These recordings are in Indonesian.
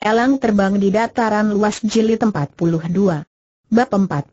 Elang terbang di dataran luas jilid 42. Bab 42.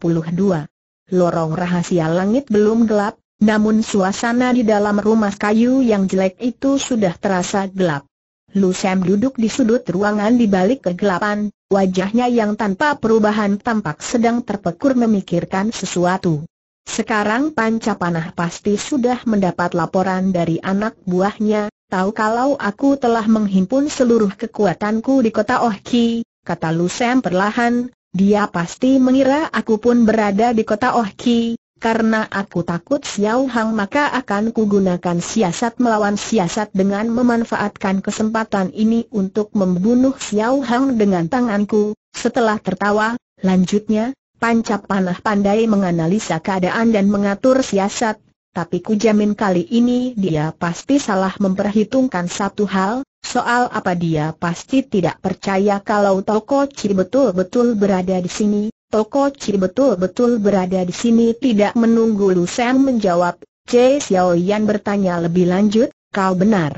Lorong rahasia langit belum gelap, namun suasana di dalam rumah kayu yang jelek itu sudah terasa gelap. Lu duduk di sudut ruangan di balik kegelapan, wajahnya yang tanpa perubahan tampak sedang terpekur memikirkan sesuatu. Sekarang panca panah pasti sudah mendapat laporan dari anak buahnya, tahu kalau aku telah menghimpun seluruh kekuatanku di kota Ohki, kata Lu Sam perlahan, dia pasti mengira aku pun berada di kota Ohki, karena aku takut Xiao Hang maka akan kugunakan siasat melawan siasat dengan memanfaatkan kesempatan ini untuk membunuh Xiao Hang dengan tanganku. Setelah tertawa, lanjutnya, Panca Panah pandai menganalisa keadaan dan mengatur siasat, tapi kujamin kali ini dia pasti salah memperhitungkan satu hal, soal apa dia pasti tidak percaya kalau Toko Ciri betul-betul berada di sini, Toko Ciri betul-betul berada di sini tidak menunggu Lu Sam menjawab, C. Xiao Yan bertanya lebih lanjut, kau benar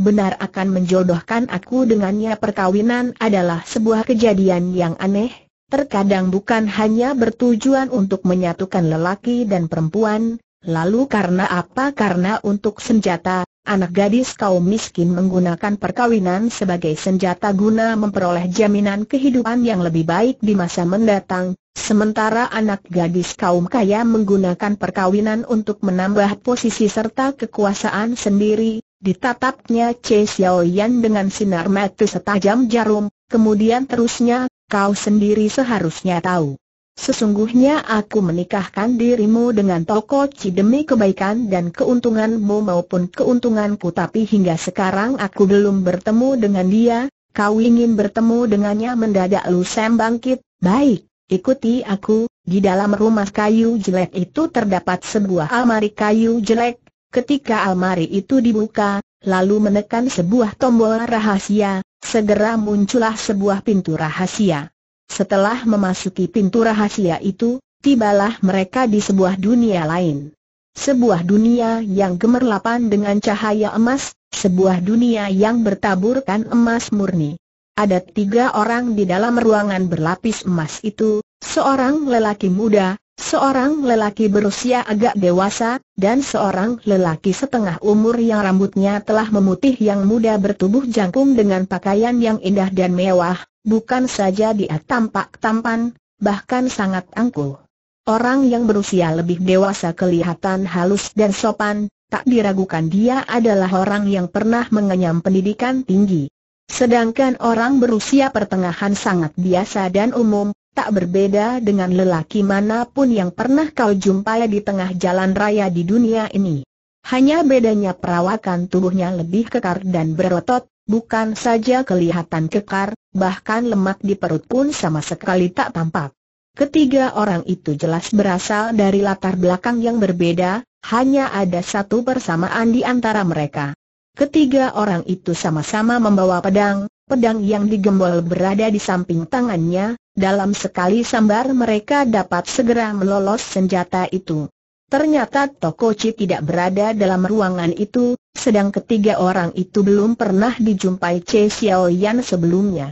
benar akan menjodohkan aku dengannya perkawinan adalah sebuah kejadian yang aneh, terkadang bukan hanya bertujuan untuk menyatukan lelaki dan perempuan, Lalu karena apa? Karena untuk senjata, anak gadis kaum miskin menggunakan perkawinan sebagai senjata guna memperoleh jaminan kehidupan yang lebih baik di masa mendatang, sementara anak gadis kaum kaya menggunakan perkawinan untuk menambah posisi serta kekuasaan sendiri, ditatapnya Che Xiaoyan dengan sinar mata setajam jarum, kemudian terusnya, kau sendiri seharusnya tahu. Sesungguhnya aku menikahkan dirimu dengan Toko Ci demi kebaikan dan keuntunganmu maupun keuntunganku tapi hingga sekarang aku belum bertemu dengan dia, kau ingin bertemu dengannya mendadak Lu bangkit, baik, ikuti aku, di dalam rumah kayu jelek itu terdapat sebuah almari kayu jelek, ketika almari itu dibuka, lalu menekan sebuah tombol rahasia, segera muncullah sebuah pintu rahasia. Setelah memasuki pintu rahasia itu, tibalah mereka di sebuah dunia lain. Sebuah dunia yang gemerlapan dengan cahaya emas, sebuah dunia yang bertaburkan emas murni. Ada tiga orang di dalam ruangan berlapis emas itu, seorang lelaki muda, seorang lelaki berusia agak dewasa, dan seorang lelaki setengah umur yang rambutnya telah memutih yang muda bertubuh jangkung dengan pakaian yang indah dan mewah, Bukan saja dia tampak tampan, bahkan sangat angkuh. Orang yang berusia lebih dewasa kelihatan halus dan sopan, tak diragukan dia adalah orang yang pernah mengenyam pendidikan tinggi. Sedangkan orang berusia pertengahan sangat biasa dan umum, tak berbeda dengan lelaki manapun yang pernah kau jumpai di tengah jalan raya di dunia ini. Hanya bedanya perawakan tubuhnya lebih kekar dan berotot, Bukan saja kelihatan kekar, bahkan lemak di perut pun sama sekali tak tampak. Ketiga orang itu jelas berasal dari latar belakang yang berbeda, hanya ada satu persamaan di antara mereka. Ketiga orang itu sama-sama membawa pedang, pedang yang digembol berada di samping tangannya, dalam sekali sambar mereka dapat segera melolos senjata itu. Ternyata Toko Tokoci tidak berada dalam ruangan itu, sedang ketiga orang itu belum pernah dijumpai Che Xiao Yan sebelumnya.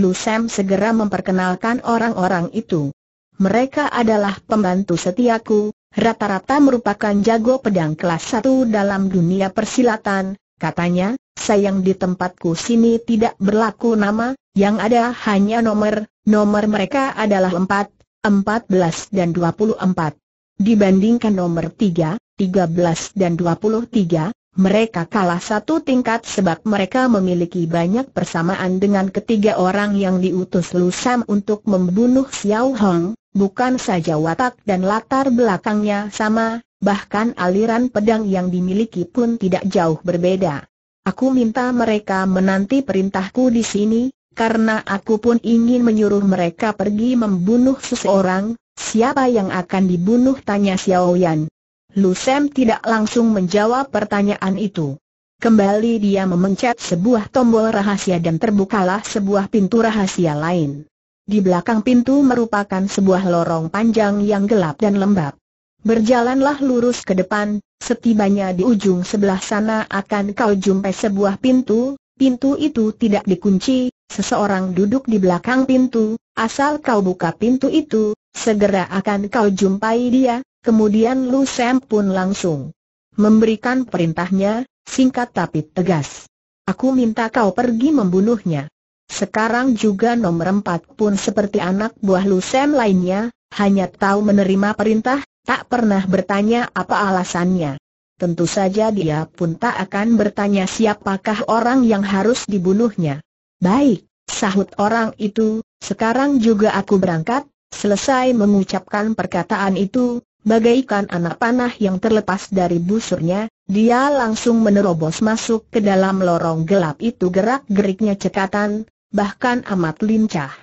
Lu Sam segera memperkenalkan orang-orang itu. Mereka adalah pembantu setiaku, rata-rata merupakan jago pedang kelas satu dalam dunia persilatan, katanya, sayang di tempatku sini tidak berlaku nama, yang ada hanya nomor, nomor mereka adalah 4, 14 dan 24. Dibandingkan nomor 3, 13 dan 23, mereka kalah satu tingkat sebab mereka memiliki banyak persamaan dengan ketiga orang yang diutus Lusam untuk membunuh Xiao Hong, bukan saja watak dan latar belakangnya sama, bahkan aliran pedang yang dimiliki pun tidak jauh berbeda. Aku minta mereka menanti perintahku di sini, karena aku pun ingin menyuruh mereka pergi membunuh seseorang, Siapa yang akan dibunuh? Tanya Xiao Yan. Lu Sam tidak langsung menjawab pertanyaan itu. Kembali dia memencet sebuah tombol rahasia dan terbukalah sebuah pintu rahasia lain. Di belakang pintu merupakan sebuah lorong panjang yang gelap dan lembab. Berjalanlah lurus ke depan, setibanya di ujung sebelah sana akan kau jumpai sebuah pintu, pintu itu tidak dikunci, seseorang duduk di belakang pintu, asal kau buka pintu itu, Segera akan kau jumpai dia, kemudian Lu Sam pun langsung memberikan perintahnya, singkat tapi tegas. Aku minta kau pergi membunuhnya. Sekarang juga nomor empat pun seperti anak buah Lu Sam lainnya, hanya tahu menerima perintah, tak pernah bertanya apa alasannya. Tentu saja dia pun tak akan bertanya siapakah orang yang harus dibunuhnya. Baik, sahut orang itu, sekarang juga aku berangkat, Selesai mengucapkan perkataan itu, bagaikan anak panah yang terlepas dari busurnya, dia langsung menerobos masuk ke dalam lorong gelap itu gerak-geriknya cekatan, bahkan amat lincah.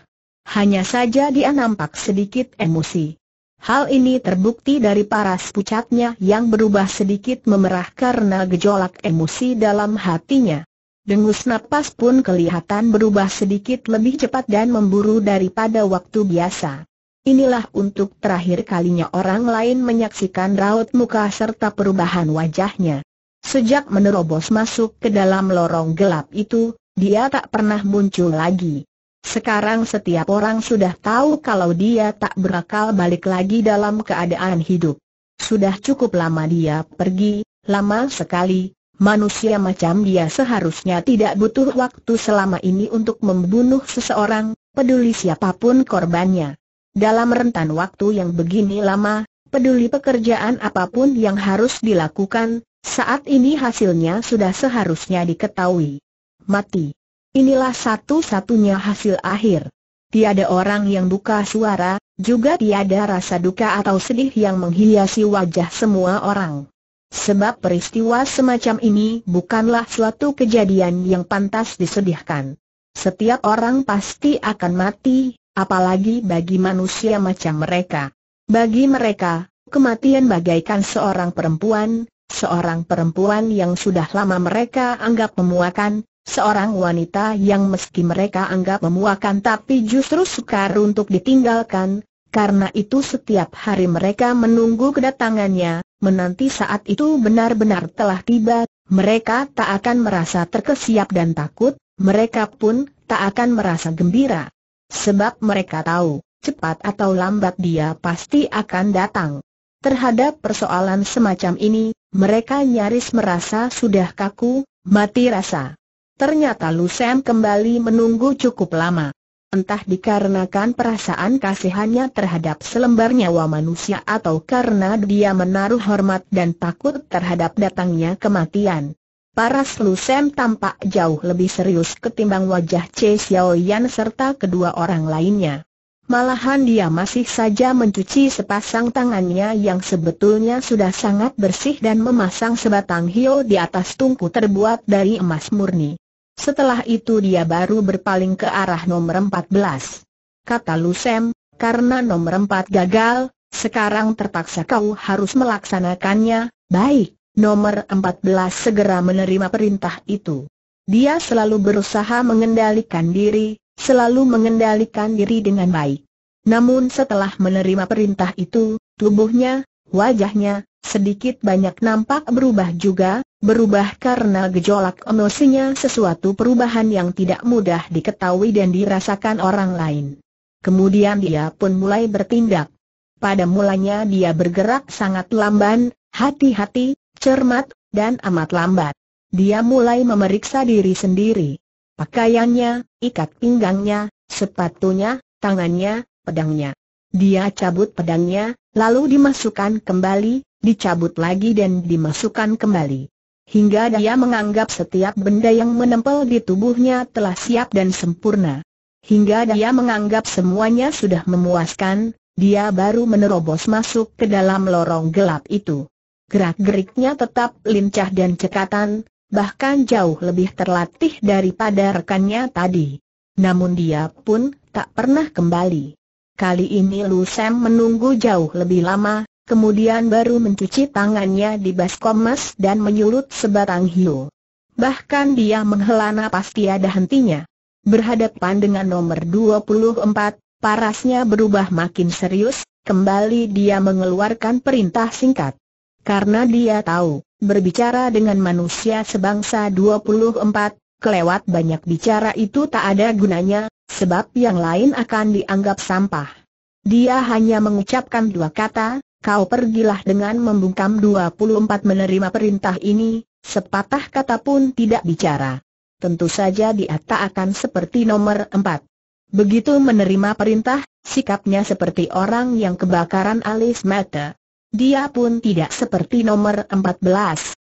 Hanya saja dia nampak sedikit emosi. Hal ini terbukti dari paras pucatnya yang berubah sedikit memerah karena gejolak emosi dalam hatinya. Dengus napas pun kelihatan berubah sedikit lebih cepat dan memburu daripada waktu biasa. Inilah untuk terakhir kalinya orang lain menyaksikan raut muka serta perubahan wajahnya. Sejak menerobos masuk ke dalam lorong gelap itu, dia tak pernah muncul lagi. Sekarang setiap orang sudah tahu kalau dia tak berakal balik lagi dalam keadaan hidup. Sudah cukup lama dia pergi, lama sekali, Manusia macam dia seharusnya tidak butuh waktu selama ini untuk membunuh seseorang, peduli siapapun korbannya. Dalam rentan waktu yang begini lama, peduli pekerjaan apapun yang harus dilakukan, saat ini hasilnya sudah seharusnya diketahui. Mati. Inilah satu-satunya hasil akhir. Tiada orang yang buka suara, juga tiada rasa duka atau sedih yang menghiasi wajah semua orang. Sebab peristiwa semacam ini bukanlah suatu kejadian yang pantas disedihkan. Setiap orang pasti akan mati, apalagi bagi manusia macam mereka. Bagi mereka, kematian bagaikan seorang perempuan, seorang perempuan yang sudah lama mereka anggap memuakan, seorang wanita yang meski mereka anggap memuakan tapi justru sukar untuk ditinggalkan, karena itu setiap hari mereka menunggu kedatangannya, menanti saat itu benar-benar telah tiba, mereka tak akan merasa terkesiap dan takut, mereka pun tak akan merasa gembira. Sebab mereka tahu, cepat atau lambat dia pasti akan datang. Terhadap persoalan semacam ini, mereka nyaris merasa sudah kaku, mati rasa. Ternyata Lusem kembali menunggu cukup lama. Entah dikarenakan perasaan kasihannya terhadap selembar nyawa manusia atau karena dia menaruh hormat dan takut terhadap datangnya kematian. Paras Lu Sam tampak jauh lebih serius ketimbang wajah Che Xiao Yan serta kedua orang lainnya. Malahan dia masih saja mencuci sepasang tangannya yang sebetulnya sudah sangat bersih dan memasang sebatang hio di atas tungku terbuat dari emas murni. Setelah itu dia baru berpaling ke arah nomor 14. Kata Lu Sam, karena nomor 4 gagal, sekarang terpaksa kau harus melaksanakannya, baik nomor 14 segera menerima perintah itu. Dia selalu berusaha mengendalikan diri, selalu mengendalikan diri dengan baik. Namun setelah menerima perintah itu, tubuhnya, wajahnya, sedikit banyak nampak berubah juga, berubah karena gejolak emosinya sesuatu perubahan yang tidak mudah diketahui dan dirasakan orang lain. Kemudian dia pun mulai bertindak. Pada mulanya dia bergerak sangat lamban, hati-hati, cermat, dan amat lambat. Dia mulai memeriksa diri sendiri. Pakaiannya, ikat pinggangnya, sepatunya, tangannya, pedangnya. Dia cabut pedangnya, lalu dimasukkan kembali, dicabut lagi dan dimasukkan kembali. Hingga dia menganggap setiap benda yang menempel di tubuhnya telah siap dan sempurna. Hingga dia menganggap semuanya sudah memuaskan, dia baru menerobos masuk ke dalam lorong gelap itu. Gerak-geriknya tetap lincah dan cekatan, bahkan jauh lebih terlatih daripada rekannya tadi. Namun dia pun tak pernah kembali. Kali ini Lu Sam menunggu jauh lebih lama, kemudian baru mencuci tangannya di baskom mas dan menyulut sebatang hiu. Bahkan dia menghela napas tiada hentinya. Berhadapan dengan nomor 24, parasnya berubah makin serius, kembali dia mengeluarkan perintah singkat. Karena dia tahu, berbicara dengan manusia sebangsa 24, kelewat banyak bicara itu tak ada gunanya, sebab yang lain akan dianggap sampah. Dia hanya mengucapkan dua kata, kau pergilah dengan membungkam 24 menerima perintah ini, sepatah kata pun tidak bicara. Tentu saja dia tak akan seperti nomor 4. Begitu menerima perintah, sikapnya seperti orang yang kebakaran alis mata. Dia pun tidak seperti nomor 14,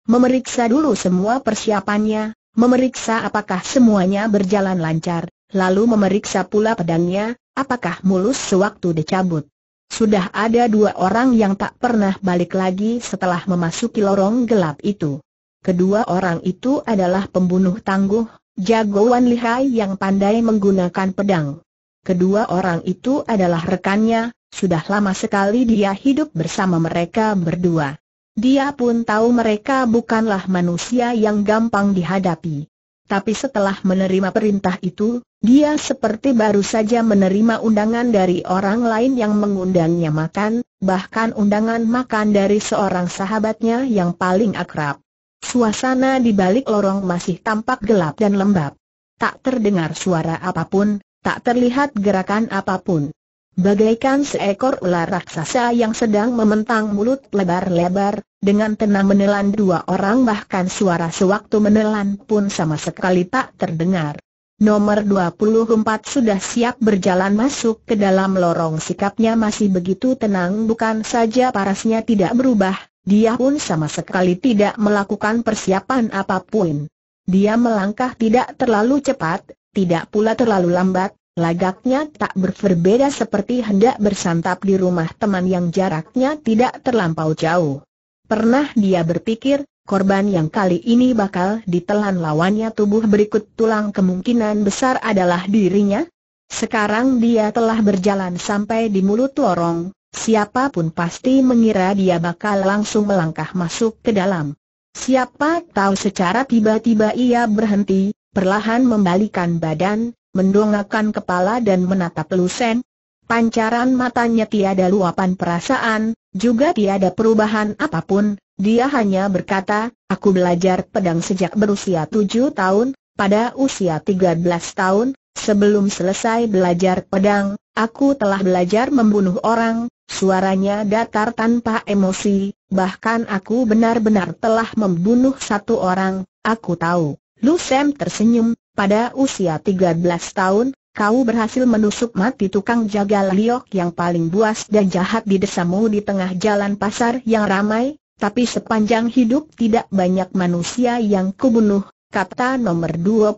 memeriksa dulu semua persiapannya, memeriksa apakah semuanya berjalan lancar, lalu memeriksa pula pedangnya, apakah mulus sewaktu dicabut. Sudah ada dua orang yang tak pernah balik lagi setelah memasuki lorong gelap itu. Kedua orang itu adalah pembunuh tangguh, jagoan lihai yang pandai menggunakan pedang. Kedua orang itu adalah rekannya, sudah lama sekali dia hidup bersama mereka berdua. Dia pun tahu mereka bukanlah manusia yang gampang dihadapi. Tapi setelah menerima perintah itu, dia seperti baru saja menerima undangan dari orang lain yang mengundangnya makan, bahkan undangan makan dari seorang sahabatnya yang paling akrab. Suasana di balik lorong masih tampak gelap dan lembab. Tak terdengar suara apapun, tak terlihat gerakan apapun. Bagaikan seekor ular raksasa yang sedang mementang mulut lebar-lebar, dengan tenang menelan dua orang bahkan suara sewaktu menelan pun sama sekali tak terdengar. Nomor 24 sudah siap berjalan masuk ke dalam lorong sikapnya masih begitu tenang bukan saja parasnya tidak berubah, dia pun sama sekali tidak melakukan persiapan apapun. Dia melangkah tidak terlalu cepat, tidak pula terlalu lambat, lagaknya tak berbeda seperti hendak bersantap di rumah teman yang jaraknya tidak terlampau jauh. Pernah dia berpikir, Korban yang kali ini bakal ditelan lawannya tubuh berikut tulang kemungkinan besar adalah dirinya. Sekarang dia telah berjalan sampai di mulut lorong, siapapun pasti mengira dia bakal langsung melangkah masuk ke dalam. Siapa tahu secara tiba-tiba ia berhenti, perlahan membalikan badan, mendongakkan kepala dan menatap Lusen. Pancaran matanya tiada luapan perasaan, juga tiada perubahan apapun, dia hanya berkata, aku belajar pedang sejak berusia tujuh tahun, pada usia tiga belas tahun, sebelum selesai belajar pedang, aku telah belajar membunuh orang, suaranya datar tanpa emosi, bahkan aku benar-benar telah membunuh satu orang, aku tahu. Lu Sam tersenyum, pada usia 13 tahun, kau berhasil menusuk mati tukang jaga liok yang paling buas dan jahat di desamu di tengah jalan pasar yang ramai, tapi sepanjang hidup tidak banyak manusia yang kubunuh, kata nomor 24,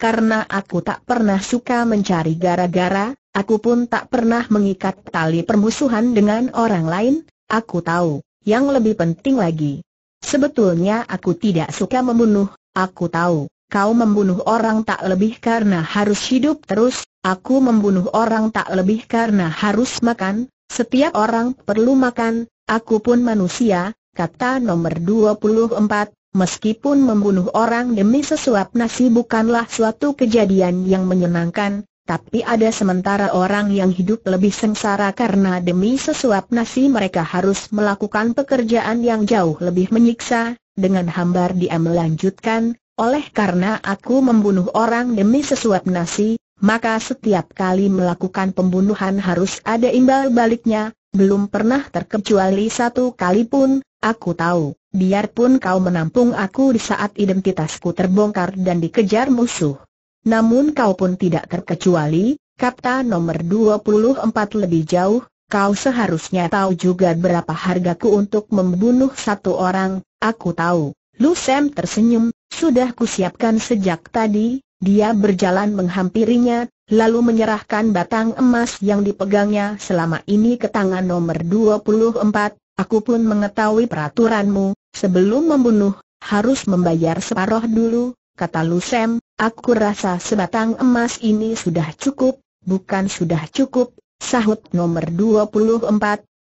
karena aku tak pernah suka mencari gara-gara, aku pun tak pernah mengikat tali permusuhan dengan orang lain, aku tahu, yang lebih penting lagi. Sebetulnya aku tidak suka membunuh, Aku tahu, kau membunuh orang tak lebih karena harus hidup terus, aku membunuh orang tak lebih karena harus makan, setiap orang perlu makan, aku pun manusia, kata nomor 24, meskipun membunuh orang demi sesuap nasi bukanlah suatu kejadian yang menyenangkan, tapi ada sementara orang yang hidup lebih sengsara karena demi sesuap nasi mereka harus melakukan pekerjaan yang jauh lebih menyiksa, dengan hambar dia melanjutkan, oleh karena aku membunuh orang demi sesuap nasi, maka setiap kali melakukan pembunuhan harus ada imbal baliknya, belum pernah terkecuali satu kali pun, aku tahu, biarpun kau menampung aku di saat identitasku terbongkar dan dikejar musuh. Namun kau pun tidak terkecuali, kata nomor 24 lebih jauh, kau seharusnya tahu juga berapa hargaku untuk membunuh satu orang, Aku tahu. Lu Sam tersenyum, sudah kusiapkan sejak tadi, dia berjalan menghampirinya, lalu menyerahkan batang emas yang dipegangnya selama ini ke tangan nomor 24, aku pun mengetahui peraturanmu, sebelum membunuh, harus membayar separoh dulu, kata Lu Sam, aku rasa sebatang emas ini sudah cukup, bukan sudah cukup, sahut nomor 24,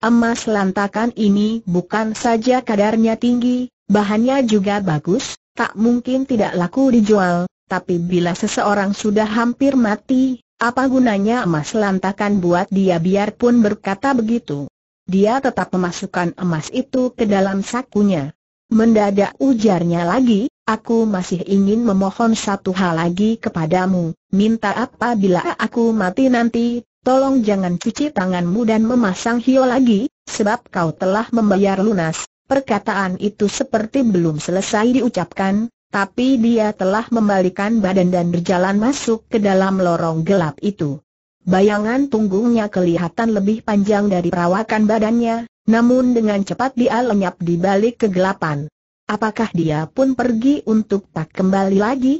Emas lantakan ini bukan saja kadarnya tinggi, bahannya juga bagus, tak mungkin tidak laku dijual, tapi bila seseorang sudah hampir mati, apa gunanya emas lantakan buat dia biarpun berkata begitu. Dia tetap memasukkan emas itu ke dalam sakunya. Mendadak ujarnya lagi, aku masih ingin memohon satu hal lagi kepadamu, minta apa bila aku mati nanti, tolong jangan cuci tanganmu dan memasang hio lagi, sebab kau telah membayar lunas. Perkataan itu seperti belum selesai diucapkan, tapi dia telah membalikan badan dan berjalan masuk ke dalam lorong gelap itu. Bayangan punggungnya kelihatan lebih panjang dari perawakan badannya, namun dengan cepat dia lenyap di balik kegelapan. Apakah dia pun pergi untuk tak kembali lagi?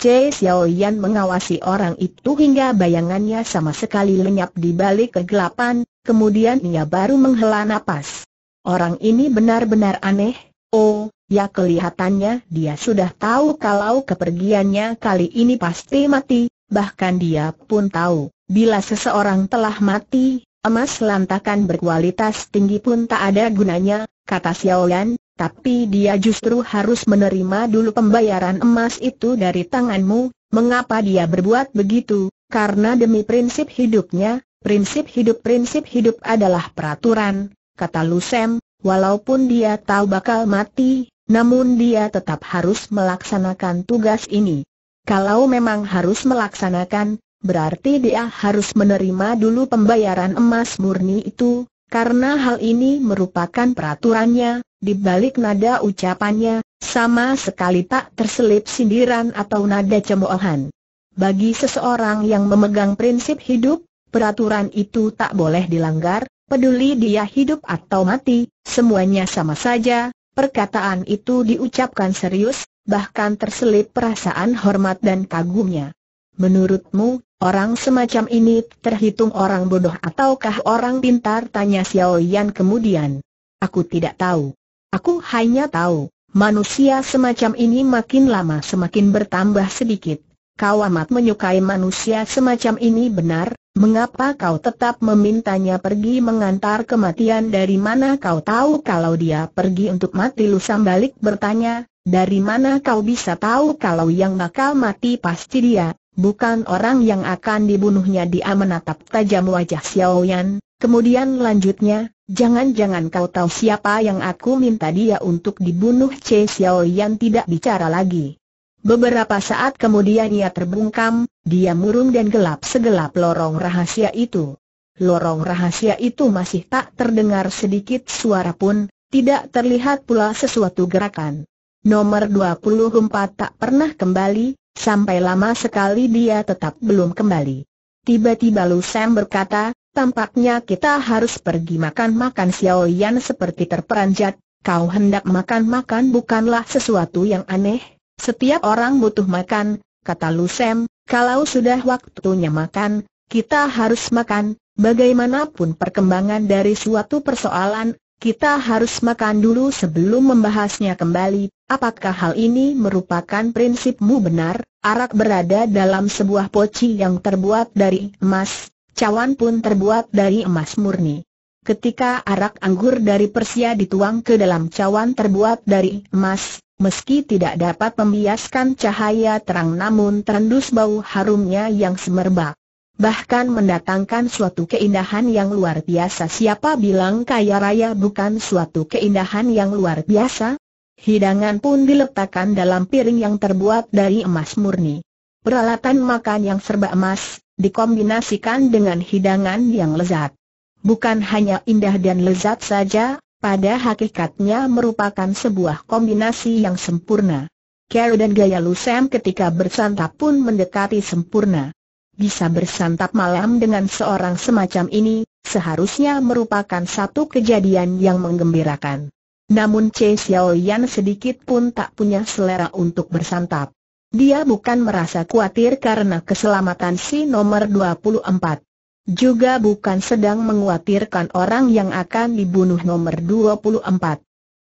C. Xiaoyan mengawasi orang itu hingga bayangannya sama sekali lenyap di balik kegelapan, kemudian ia baru menghela napas. Orang ini benar-benar aneh, oh, ya kelihatannya dia sudah tahu kalau kepergiannya kali ini pasti mati, bahkan dia pun tahu, bila seseorang telah mati, emas lantakan berkualitas tinggi pun tak ada gunanya, kata Xiaoyan tapi dia justru harus menerima dulu pembayaran emas itu dari tanganmu, mengapa dia berbuat begitu, karena demi prinsip hidupnya, prinsip hidup-prinsip hidup adalah peraturan, kata Lusem, walaupun dia tahu bakal mati, namun dia tetap harus melaksanakan tugas ini. Kalau memang harus melaksanakan, berarti dia harus menerima dulu pembayaran emas murni itu, karena hal ini merupakan peraturannya, di balik nada ucapannya, sama sekali tak terselip sindiran atau nada cemoohan. Bagi seseorang yang memegang prinsip hidup, peraturan itu tak boleh dilanggar, peduli dia hidup atau mati, semuanya sama saja, perkataan itu diucapkan serius, bahkan terselip perasaan hormat dan kagumnya. Menurutmu, Orang semacam ini terhitung orang bodoh ataukah orang pintar tanya Xiao Yan kemudian. Aku tidak tahu. Aku hanya tahu, manusia semacam ini makin lama semakin bertambah sedikit. Kau amat menyukai manusia semacam ini benar, mengapa kau tetap memintanya pergi mengantar kematian dari mana kau tahu kalau dia pergi untuk mati Lusam balik bertanya, dari mana kau bisa tahu kalau yang bakal mati pasti dia, bukan orang yang akan dibunuhnya dia menatap tajam wajah Xiao Yan. kemudian lanjutnya, jangan-jangan kau tahu siapa yang aku minta dia untuk dibunuh Che Yan tidak bicara lagi. Beberapa saat kemudian ia terbungkam, dia murung dan gelap segelap lorong rahasia itu. Lorong rahasia itu masih tak terdengar sedikit suara pun, tidak terlihat pula sesuatu gerakan. Nomor 24 tak pernah kembali, Sampai lama sekali dia tetap belum kembali. Tiba-tiba Lu Sam berkata, tampaknya kita harus pergi makan-makan Xiao Yan seperti terperanjat, kau hendak makan-makan bukanlah sesuatu yang aneh, setiap orang butuh makan, kata Lu Sam, kalau sudah waktunya makan, kita harus makan, bagaimanapun perkembangan dari suatu persoalan, kita harus makan dulu sebelum membahasnya kembali, apakah hal ini merupakan prinsipmu benar? Arak berada dalam sebuah poci yang terbuat dari emas, cawan pun terbuat dari emas murni. Ketika arak anggur dari Persia dituang ke dalam cawan terbuat dari emas, meski tidak dapat membiaskan cahaya terang namun terendus bau harumnya yang semerbak bahkan mendatangkan suatu keindahan yang luar biasa. Siapa bilang kaya raya bukan suatu keindahan yang luar biasa? Hidangan pun diletakkan dalam piring yang terbuat dari emas murni. Peralatan makan yang serba emas, dikombinasikan dengan hidangan yang lezat. Bukan hanya indah dan lezat saja, pada hakikatnya merupakan sebuah kombinasi yang sempurna. Kerudan dan gaya Lusem ketika bersantap pun mendekati sempurna bisa bersantap malam dengan seorang semacam ini, seharusnya merupakan satu kejadian yang menggembirakan. Namun Che Xiao Yan sedikit pun tak punya selera untuk bersantap. Dia bukan merasa khawatir karena keselamatan si nomor 24. Juga bukan sedang menguatirkan orang yang akan dibunuh nomor 24.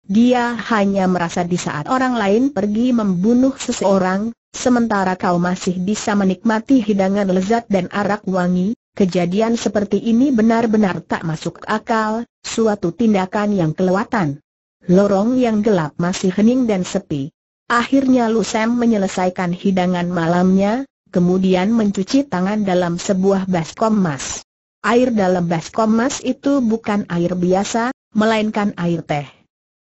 Dia hanya merasa di saat orang lain pergi membunuh seseorang, sementara kau masih bisa menikmati hidangan lezat dan arak wangi, kejadian seperti ini benar-benar tak masuk akal, suatu tindakan yang kelewatan. Lorong yang gelap masih hening dan sepi. Akhirnya Lu Sam menyelesaikan hidangan malamnya, kemudian mencuci tangan dalam sebuah baskom emas. Air dalam baskom emas itu bukan air biasa, melainkan air teh.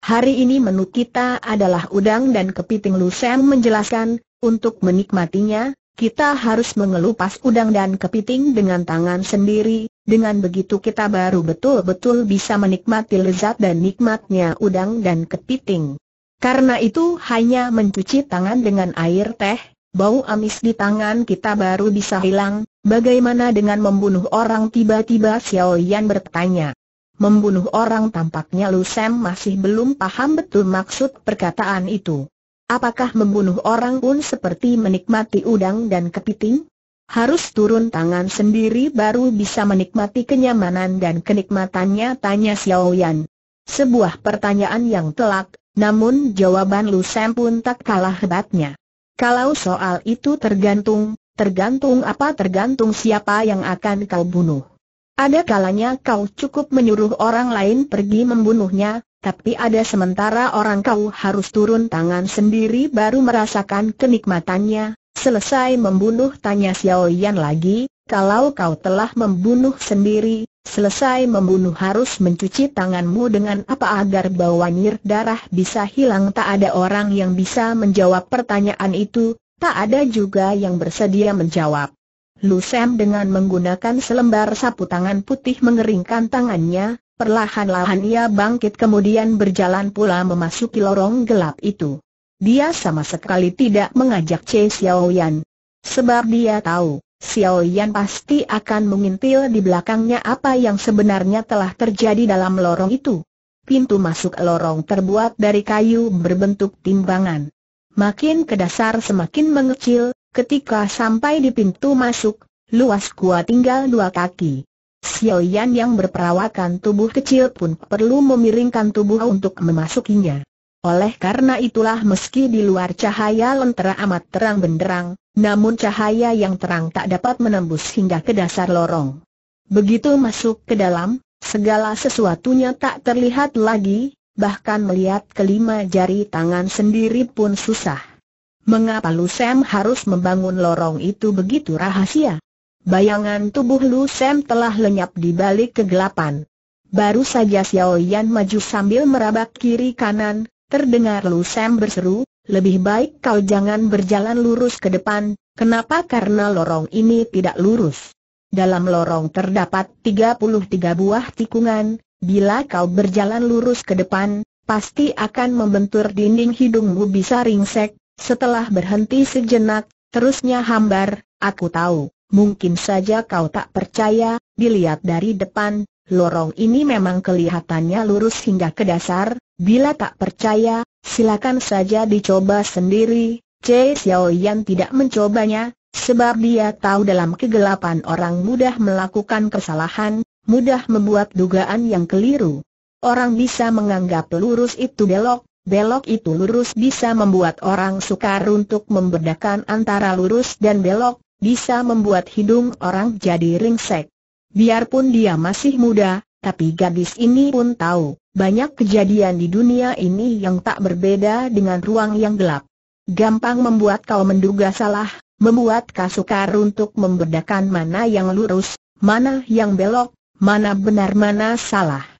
Hari ini menu kita adalah udang dan kepiting lusem. menjelaskan, untuk menikmatinya, kita harus mengelupas udang dan kepiting dengan tangan sendiri, dengan begitu kita baru betul-betul bisa menikmati lezat dan nikmatnya udang dan kepiting. Karena itu hanya mencuci tangan dengan air teh, bau amis di tangan kita baru bisa hilang, bagaimana dengan membunuh orang tiba-tiba Xiao Yan bertanya. Membunuh orang tampaknya Lu Sam masih belum paham betul maksud perkataan itu. Apakah membunuh orang pun seperti menikmati udang dan kepiting? Harus turun tangan sendiri baru bisa menikmati kenyamanan dan kenikmatannya tanya Xiao Yan. Sebuah pertanyaan yang telak, namun jawaban Lu Sam pun tak kalah hebatnya. Kalau soal itu tergantung, tergantung apa tergantung siapa yang akan kau bunuh. Ada kalanya kau cukup menyuruh orang lain pergi membunuhnya, tapi ada sementara orang kau harus turun tangan sendiri baru merasakan kenikmatannya. Selesai membunuh tanya Xiao Yan lagi, kalau kau telah membunuh sendiri, selesai membunuh harus mencuci tanganmu dengan apa agar bau wangir darah bisa hilang tak ada orang yang bisa menjawab pertanyaan itu, tak ada juga yang bersedia menjawab. Lu dengan menggunakan selembar sapu tangan putih mengeringkan tangannya, perlahan-lahan ia bangkit kemudian berjalan pula memasuki lorong gelap itu. Dia sama sekali tidak mengajak Che Xiaoyan. Sebab dia tahu, Xiaoyan pasti akan mengintil di belakangnya apa yang sebenarnya telah terjadi dalam lorong itu. Pintu masuk lorong terbuat dari kayu berbentuk timbangan. Makin ke dasar semakin mengecil, Ketika sampai di pintu masuk, luas gua tinggal dua kaki. Xiao Yan yang berperawakan tubuh kecil pun perlu memiringkan tubuh untuk memasukinya. Oleh karena itulah meski di luar cahaya lentera amat terang benderang, namun cahaya yang terang tak dapat menembus hingga ke dasar lorong. Begitu masuk ke dalam, segala sesuatunya tak terlihat lagi, bahkan melihat kelima jari tangan sendiri pun susah. Mengapa Lu Sam harus membangun lorong itu begitu rahasia? Bayangan tubuh Lu Sam telah lenyap di balik kegelapan. Baru saja Xiao Yan maju sambil merabak kiri kanan, terdengar Lu Sam berseru, lebih baik kau jangan berjalan lurus ke depan, kenapa karena lorong ini tidak lurus. Dalam lorong terdapat 33 buah tikungan, bila kau berjalan lurus ke depan, pasti akan membentur dinding hidungmu bisa ringsek, setelah berhenti sejenak, terusnya hambar, aku tahu, mungkin saja kau tak percaya, dilihat dari depan, lorong ini memang kelihatannya lurus hingga ke dasar, bila tak percaya, silakan saja dicoba sendiri, C. Xiao Yan tidak mencobanya, sebab dia tahu dalam kegelapan orang mudah melakukan kesalahan, mudah membuat dugaan yang keliru. Orang bisa menganggap lurus itu belok, belok itu lurus bisa membuat orang sukar untuk membedakan antara lurus dan belok, bisa membuat hidung orang jadi ringsek. Biarpun dia masih muda, tapi gadis ini pun tahu, banyak kejadian di dunia ini yang tak berbeda dengan ruang yang gelap. Gampang membuat kau menduga salah, membuat kau sukar untuk membedakan mana yang lurus, mana yang belok, mana benar mana salah.